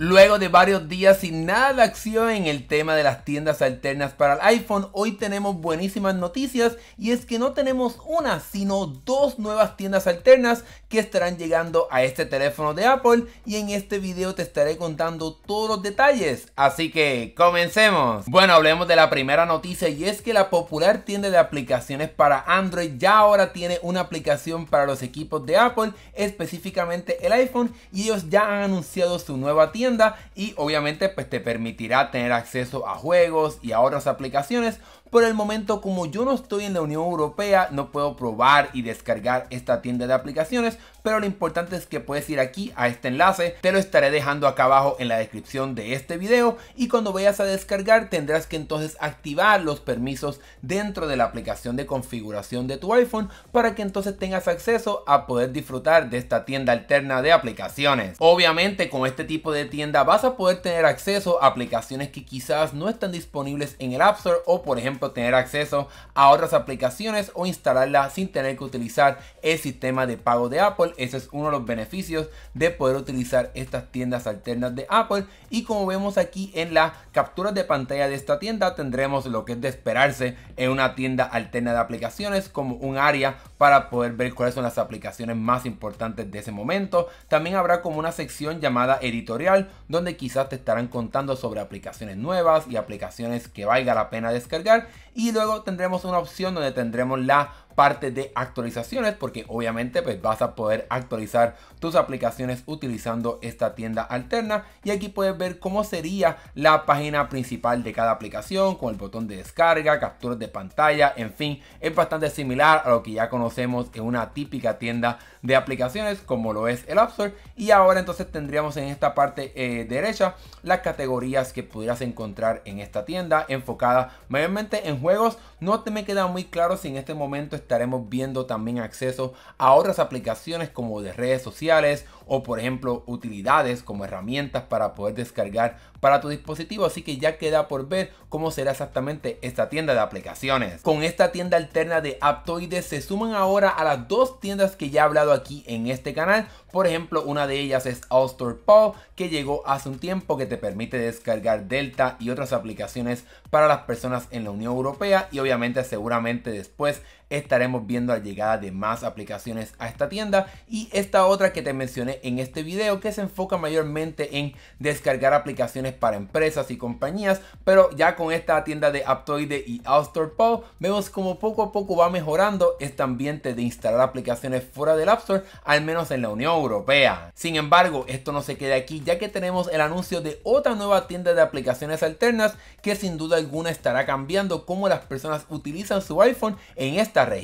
Luego de varios días sin nada de acción en el tema de las tiendas alternas para el iPhone, hoy tenemos buenísimas noticias y es que no tenemos una, sino dos nuevas tiendas alternas que estarán llegando a este teléfono de Apple y en este video te estaré contando todos los detalles, así que comencemos. Bueno, hablemos de la primera noticia y es que la popular tienda de aplicaciones para Android ya ahora tiene una aplicación para los equipos de Apple, específicamente el iPhone y ellos ya han anunciado su nueva tienda y obviamente pues te permitirá tener acceso a juegos y a otras aplicaciones. Por el momento como yo no estoy en la Unión Europea no puedo probar y descargar esta tienda de aplicaciones, pero lo importante es que puedes ir aquí a este enlace, te lo estaré dejando acá abajo en la descripción de este video y cuando vayas a descargar tendrás que entonces activar los permisos dentro de la aplicación de configuración de tu iPhone para que entonces tengas acceso a poder disfrutar de esta tienda alterna de aplicaciones. Obviamente con este tipo de tiendas vas a poder tener acceso a aplicaciones que quizás no están disponibles en el App Store o por ejemplo tener acceso a otras aplicaciones o instalarlas sin tener que utilizar el sistema de pago de Apple. Ese es uno de los beneficios de poder utilizar estas tiendas alternas de Apple y como vemos aquí en las capturas de pantalla de esta tienda tendremos lo que es de esperarse en una tienda alterna de aplicaciones como un área para poder ver cuáles son las aplicaciones más importantes de ese momento. También habrá como una sección llamada editorial donde quizás te estarán contando sobre aplicaciones nuevas y aplicaciones que valga la pena descargar. Y luego tendremos una opción donde tendremos la parte de actualizaciones porque obviamente pues vas a poder actualizar tus aplicaciones utilizando esta tienda alterna y aquí puedes ver cómo sería la página principal de cada aplicación con el botón de descarga, capturas de pantalla, en fin, es bastante similar a lo que ya conocemos en una típica tienda de aplicaciones como lo es el App Store y ahora entonces tendríamos en esta parte eh, derecha las categorías que pudieras encontrar en esta tienda enfocada mayormente en juegos, no te me queda muy claro si en este momento estaremos viendo también acceso a otras aplicaciones como de redes sociales o por ejemplo utilidades como herramientas para poder descargar para tu dispositivo. Así que ya queda por ver cómo será exactamente esta tienda de aplicaciones. Con esta tienda alterna de aptoides se suman ahora a las dos tiendas que ya he hablado aquí en este canal. Por ejemplo, una de ellas es Store Paul que llegó hace un tiempo que te permite descargar Delta y otras aplicaciones para las personas en la Unión Europea y obviamente seguramente después esta estaremos viendo la llegada de más aplicaciones a esta tienda y esta otra que te mencioné en este video que se enfoca mayormente en descargar aplicaciones para empresas y compañías, pero ya con esta tienda de Aptoide y Outstore paul vemos como poco a poco va mejorando este ambiente de instalar aplicaciones fuera del App Store, al menos en la Unión Europea. Sin embargo, esto no se queda aquí ya que tenemos el anuncio de otra nueva tienda de aplicaciones alternas que sin duda alguna estará cambiando cómo las personas utilizan su iPhone en esta red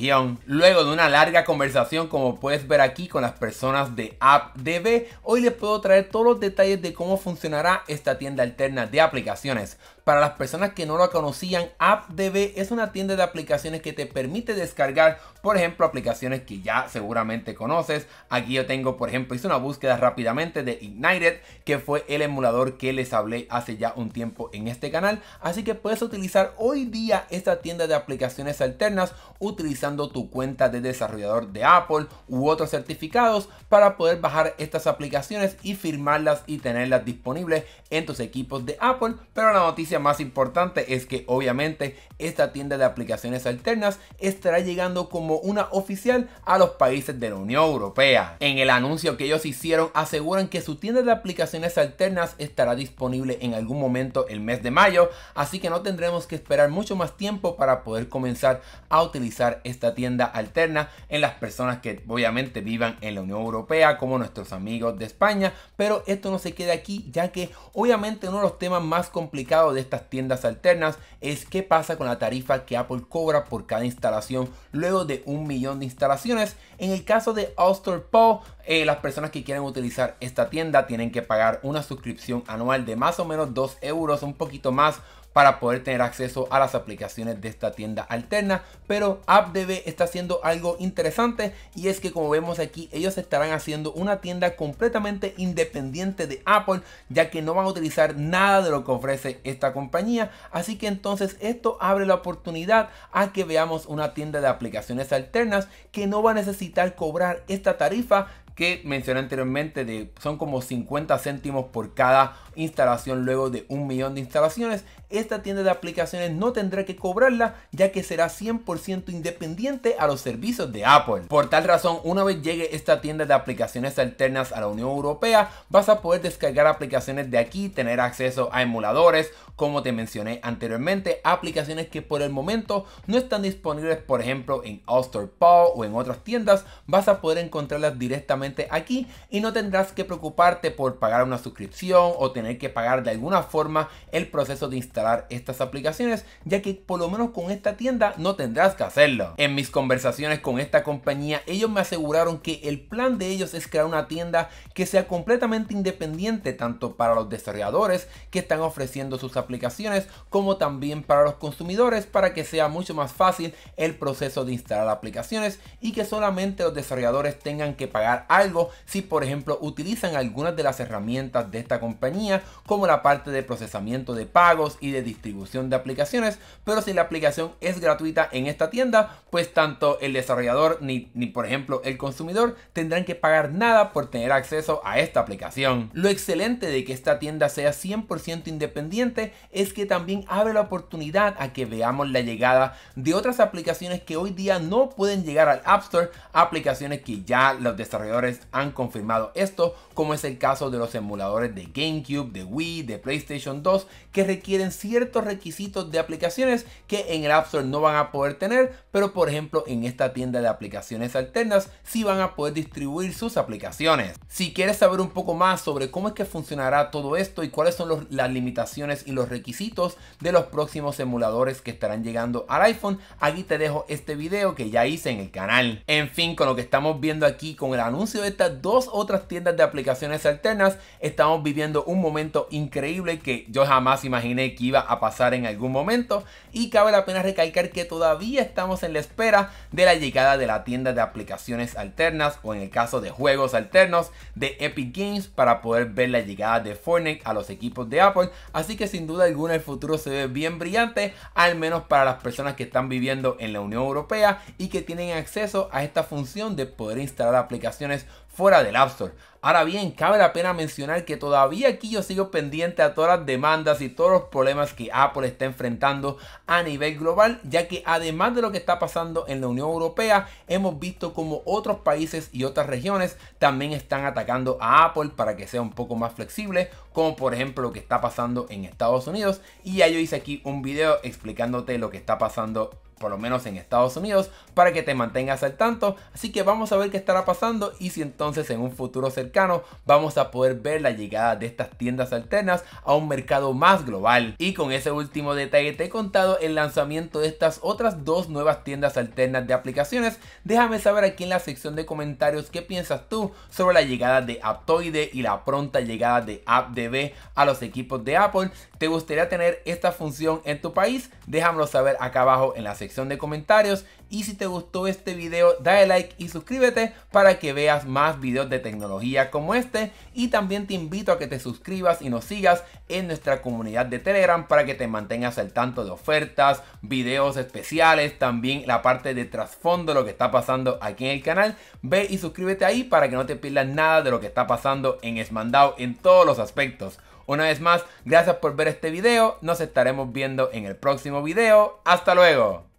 Luego de una larga conversación como puedes ver aquí con las personas de AppDB, hoy les puedo traer todos los detalles de cómo funcionará esta tienda alterna de aplicaciones. Para las personas que no lo conocían, AppDB es una tienda de aplicaciones que te permite descargar, por ejemplo, aplicaciones que ya seguramente conoces. Aquí yo tengo, por ejemplo, hice una búsqueda rápidamente de Ignited, que fue el emulador que les hablé hace ya un tiempo en este canal. Así que puedes utilizar hoy día esta tienda de aplicaciones alternas utilizando tu cuenta de desarrollador de Apple u otros certificados para poder bajar estas aplicaciones y firmarlas y tenerlas disponibles en tus equipos de Apple. Pero la noticia más importante es que obviamente esta tienda de aplicaciones alternas estará llegando como una oficial a los países de la Unión Europea. En el anuncio que ellos hicieron aseguran que su tienda de aplicaciones alternas estará disponible en algún momento el mes de mayo, así que no tendremos que esperar mucho más tiempo para poder comenzar a utilizar esta tienda alterna en las personas que obviamente vivan en la Unión Europea como nuestros amigos de España, pero esto no se queda aquí ya que obviamente uno de los temas más complicados de estas tiendas alternas es qué pasa con la tarifa que Apple cobra por cada instalación luego de un millón de instalaciones. En el caso de Store Po, eh, las personas que quieren utilizar esta tienda tienen que pagar una suscripción anual de más o menos 2 euros, un poquito más para poder tener acceso a las aplicaciones de esta tienda alterna. Pero AppDB está haciendo algo interesante y es que como vemos aquí, ellos estarán haciendo una tienda completamente independiente de Apple, ya que no van a utilizar nada de lo que ofrece esta compañía. Así que entonces esto abre la oportunidad a que veamos una tienda de aplicaciones alternas que no va a necesitar cobrar esta tarifa que mencioné anteriormente de son como 50 céntimos por cada instalación luego de un millón de instalaciones esta tienda de aplicaciones no tendrá que cobrarla ya que será 100% independiente a los servicios de Apple. Por tal razón, una vez llegue esta tienda de aplicaciones alternas a la Unión Europea, vas a poder descargar aplicaciones de aquí, tener acceso a emuladores, como te mencioné anteriormente, aplicaciones que por el momento no están disponibles, por ejemplo, en all Store Paw o en otras tiendas, vas a poder encontrarlas directamente aquí y no tendrás que preocuparte por pagar una suscripción o tener que pagar de alguna forma el proceso de instalación estas aplicaciones, ya que por lo menos con esta tienda no tendrás que hacerlo. En mis conversaciones con esta compañía, ellos me aseguraron que el plan de ellos es crear una tienda que sea completamente independiente tanto para los desarrolladores que están ofreciendo sus aplicaciones como también para los consumidores para que sea mucho más fácil el proceso de instalar aplicaciones y que solamente los desarrolladores tengan que pagar algo si por ejemplo utilizan algunas de las herramientas de esta compañía como la parte de procesamiento de pagos de distribución de aplicaciones, pero si la aplicación es gratuita en esta tienda, pues tanto el desarrollador ni, ni por ejemplo el consumidor tendrán que pagar nada por tener acceso a esta aplicación. Lo excelente de que esta tienda sea 100% independiente es que también abre la oportunidad a que veamos la llegada de otras aplicaciones que hoy día no pueden llegar al App Store, aplicaciones que ya los desarrolladores han confirmado esto, como es el caso de los emuladores de GameCube, de Wii, de PlayStation 2, que requieren ciertos requisitos de aplicaciones que en el App Store no van a poder tener, pero por ejemplo en esta tienda de aplicaciones alternas sí van a poder distribuir sus aplicaciones. Si quieres saber un poco más sobre cómo es que funcionará todo esto y cuáles son las limitaciones y los requisitos de los próximos emuladores que estarán llegando al iPhone, aquí te dejo este video que ya hice en el canal. En fin, con lo que estamos viendo aquí con el anuncio de estas dos otras tiendas de aplicaciones alternas, estamos viviendo un momento increíble que yo jamás imaginé que iba a pasar en algún momento y cabe la pena recalcar que todavía estamos en la espera de la llegada de la tienda de aplicaciones alternas o en el caso de juegos alternos de Epic Games para poder ver la llegada de Fortnite a los equipos de Apple, así que sin duda alguna el futuro se ve bien brillante, al menos para las personas que están viviendo en la Unión Europea y que tienen acceso a esta función de poder instalar aplicaciones fuera del App Store. Ahora bien, cabe la pena mencionar que todavía aquí yo sigo pendiente a todas las demandas y todos los problemas que Apple está enfrentando a nivel global, ya que además de lo que está pasando en la Unión Europea, hemos visto como otros países y otras regiones también están atacando a Apple para que sea un poco más flexible, como por ejemplo lo que está pasando en Estados Unidos. Y ya yo hice aquí un video explicándote lo que está pasando por lo menos en Estados Unidos, para que te mantengas al tanto. Así que vamos a ver qué estará pasando y si entonces en un futuro cercano vamos a poder ver la llegada de estas tiendas alternas a un mercado más global. Y con ese último detalle te he contado el lanzamiento de estas otras dos nuevas tiendas alternas de aplicaciones. Déjame saber aquí en la sección de comentarios qué piensas tú sobre la llegada de Aptoide y la pronta llegada de AppDB a los equipos de Apple. ¿Te gustaría tener esta función en tu país? Déjamelo saber acá abajo en la sección de comentarios y si te gustó este video dale like y suscríbete para que veas más vídeos de tecnología como este y también te invito a que te suscribas y nos sigas en nuestra comunidad de Telegram para que te mantengas al tanto de ofertas, vídeos especiales, también la parte de trasfondo lo que está pasando aquí en el canal. Ve y suscríbete ahí para que no te pierdas nada de lo que está pasando en Esmandao en todos los aspectos. Una vez más, gracias por ver este video. Nos estaremos viendo en el próximo video. ¡Hasta luego!